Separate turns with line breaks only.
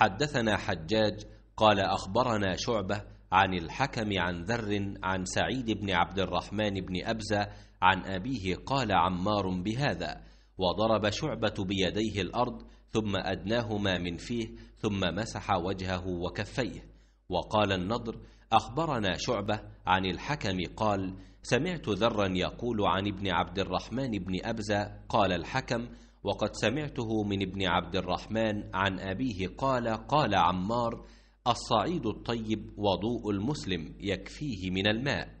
حدثنا حجاج قال أخبرنا شعبة عن الحكم عن ذر عن سعيد بن عبد الرحمن بن أبزة عن أبيه قال عمار بهذا وضرب شعبة بيديه الأرض ثم أدناهما من فيه ثم مسح وجهه وكفيه وقال النضر أخبرنا شعبة عن الحكم قال سمعت ذرا يقول عن ابن عبد الرحمن بن أبزة قال الحكم وقد سمعته من ابن عبد الرحمن عن أبيه قال قال عمار الصعيد الطيب وضوء المسلم يكفيه من الماء